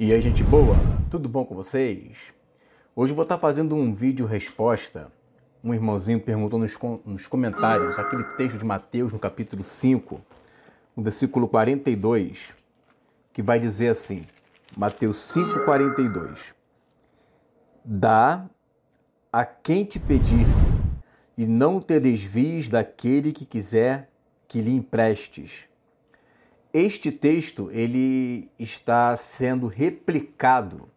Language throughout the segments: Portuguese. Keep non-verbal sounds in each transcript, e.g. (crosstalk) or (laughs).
E aí, gente boa, tudo bom com vocês? Hoje eu vou estar fazendo um vídeo resposta. Um irmãozinho perguntou nos, com nos comentários aquele texto de Mateus no capítulo 5, no versículo 42, que vai dizer assim: Mateus 5, 42. Dá a quem te pedir, e não te desvies daquele que quiser que lhe emprestes. Este texto ele está sendo replicado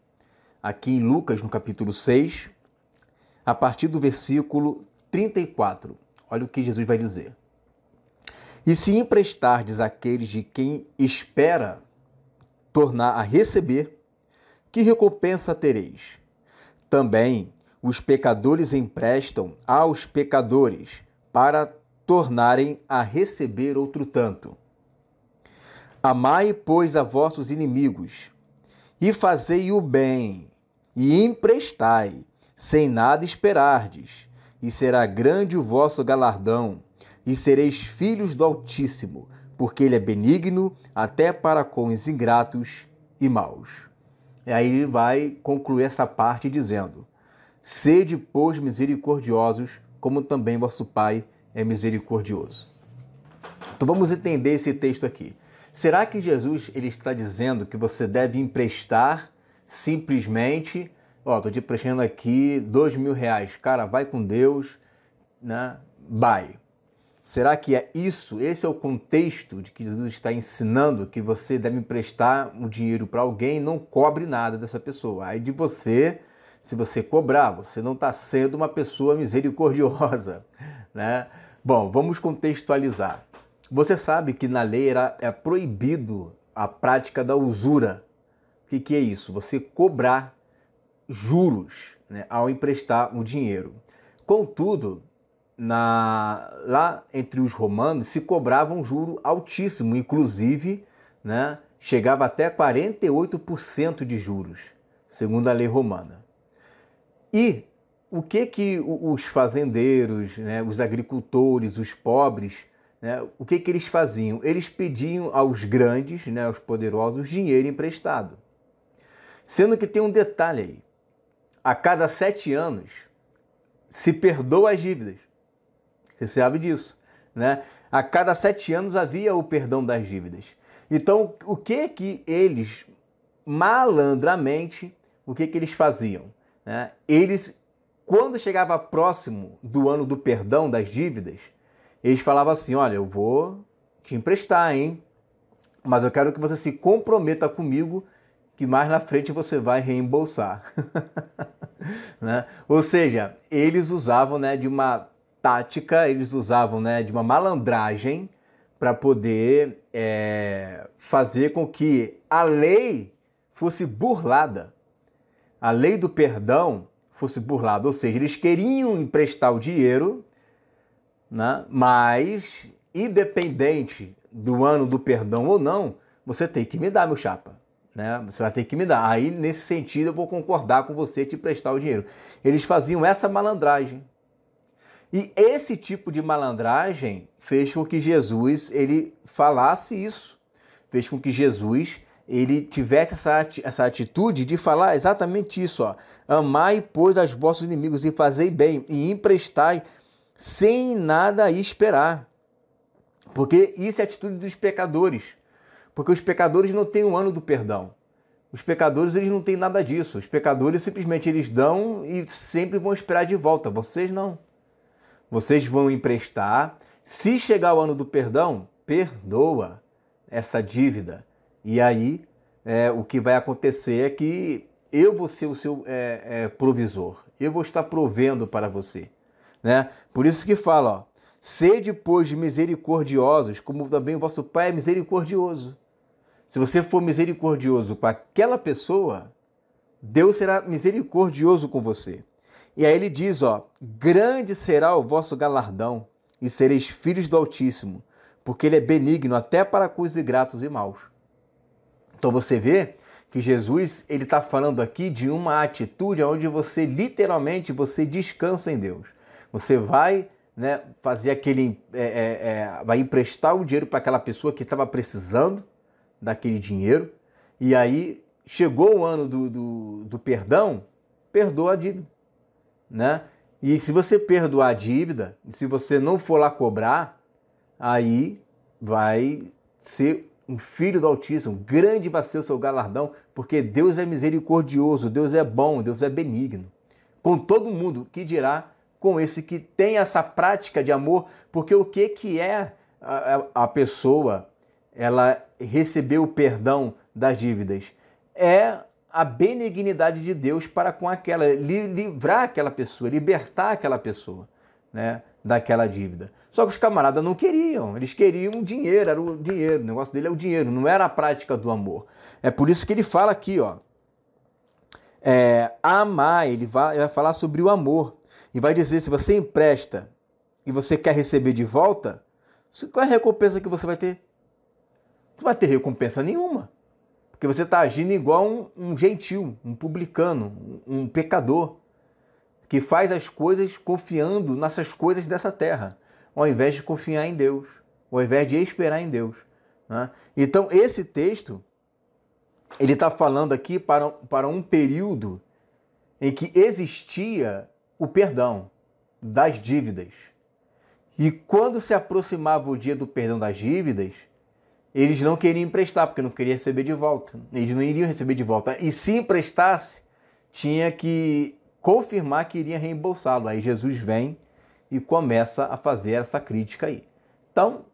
aqui em Lucas, no capítulo 6, a partir do versículo 34. Olha o que Jesus vai dizer. E se emprestardes àqueles de quem espera tornar a receber, que recompensa tereis? Também os pecadores emprestam aos pecadores para tornarem a receber outro tanto. Amai, pois, a vossos inimigos, e fazei o bem, e emprestai, sem nada esperardes, e será grande o vosso galardão, e sereis filhos do Altíssimo, porque ele é benigno até para com os ingratos e maus. E aí ele vai concluir essa parte dizendo: Sede, pois, misericordiosos, como também vosso Pai é misericordioso. Então vamos entender esse texto aqui. Será que Jesus ele está dizendo que você deve emprestar simplesmente, ó, oh, tô te emprestando aqui dois mil reais, cara, vai com Deus, né? Bye. Será que é isso? Esse é o contexto de que Jesus está ensinando que você deve emprestar um dinheiro para alguém e não cobre nada dessa pessoa. Aí de você, se você cobrar, você não está sendo uma pessoa misericordiosa, (laughs) né? Bom, vamos contextualizar. Você sabe que na lei era, é proibido a prática da usura. O que, que é isso? Você cobrar juros né, ao emprestar um dinheiro. Contudo, na, lá entre os romanos se cobrava um juro altíssimo, inclusive né, chegava até 48% de juros, segundo a lei romana. E o que que os fazendeiros, né, os agricultores, os pobres né, o que, que eles faziam? Eles pediam aos grandes, né, aos poderosos, dinheiro emprestado. Sendo que tem um detalhe aí: a cada sete anos se perdoa as dívidas. Você sabe disso, né? A cada sete anos havia o perdão das dívidas. Então, o que que eles malandramente, o que que eles faziam? Né? Eles, quando chegava próximo do ano do perdão das dívidas, eles falavam assim: olha, eu vou te emprestar, hein? Mas eu quero que você se comprometa comigo que mais na frente você vai reembolsar. (laughs) né? Ou seja, eles usavam né, de uma tática, eles usavam né, de uma malandragem para poder é, fazer com que a lei fosse burlada, a lei do perdão fosse burlada. Ou seja, eles queriam emprestar o dinheiro né? mas independente do ano do perdão ou não, você tem que me dar, meu chapa. Né? Você vai ter que me dar. Aí, nesse sentido, eu vou concordar com você te prestar o dinheiro. Eles faziam essa malandragem. E esse tipo de malandragem fez com que Jesus ele falasse isso. Fez com que Jesus ele tivesse essa, essa atitude de falar exatamente isso, ó. Amai, pois, aos vossos inimigos e fazei bem, e emprestai sem nada esperar. Porque isso é a atitude dos pecadores. Porque os pecadores não têm o ano do perdão. Os pecadores eles não têm nada disso. Os pecadores simplesmente eles dão e sempre vão esperar de volta. Vocês não. Vocês vão emprestar. Se chegar o ano do perdão, perdoa essa dívida. E aí é, o que vai acontecer é que eu vou ser o seu é, é, provisor. Eu vou estar provendo para você né? Por isso que fala, ó, sede, pois, misericordiosos, como também o vosso Pai é misericordioso. Se você for misericordioso com aquela pessoa, Deus será misericordioso com você. E aí ele diz, ó, grande será o vosso galardão, e sereis filhos do Altíssimo, porque ele é benigno até para com os ingratos e maus. Então você vê que Jesus ele está falando aqui de uma atitude onde você literalmente você descansa em Deus. Você vai né, fazer aquele. É, é, é vai emprestar o dinheiro para aquela pessoa que estava precisando daquele dinheiro. E aí chegou o ano do, do, do perdão, perdoa a dívida. Né? E se você perdoar a dívida, se você não for lá cobrar, aí vai ser um filho do Altíssimo, grande vai ser o seu galardão, porque Deus é misericordioso, Deus é bom, Deus é benigno. Com todo mundo, que dirá com esse que tem essa prática de amor, porque o que, que é a, a pessoa, ela recebeu o perdão das dívidas? É a benignidade de Deus para com aquela, livrar aquela pessoa, libertar aquela pessoa né, daquela dívida. Só que os camaradas não queriam, eles queriam dinheiro, era o dinheiro, o negócio dele é o dinheiro, não era a prática do amor. É por isso que ele fala aqui, ó, é, amar, ele vai, ele vai falar sobre o amor e vai dizer se você empresta e você quer receber de volta, qual é a recompensa que você vai ter? Não vai ter recompensa nenhuma. Porque você está agindo igual um, um, gentil, um publicano, um, um pecador, que faz as coisas confiando nessas coisas dessa terra, ao invés de confiar em Deus, ao invés de esperar em Deus. Né? Então, esse texto, ele está falando aqui para, para um período em que existia o perdão das dívidas. E quando se aproximava o dia do perdão das dívidas, eles não queriam emprestar, porque não queriam receber de volta. Eles não iriam receber de volta. E se emprestasse, tinha que confirmar que iria reembolsá-lo. Aí Jesus vem e começa a fazer essa crítica aí. Então,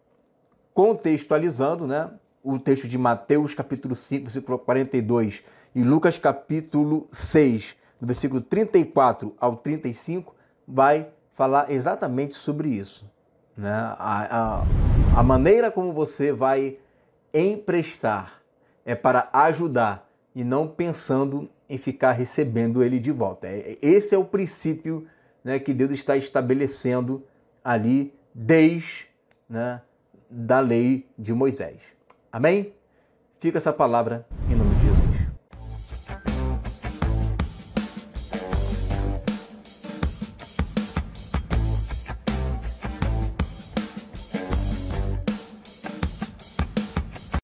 contextualizando, né, o texto de Mateus capítulo 5, versículo 42 e Lucas capítulo 6, do versículo 34 ao 35, vai falar exatamente sobre isso. Né? A, a, a maneira como você vai emprestar é para ajudar e não pensando em ficar recebendo ele de volta. É, é, esse é o princípio né, que Deus está estabelecendo ali desde né, da lei de Moisés. Amém? Fica essa palavra em nome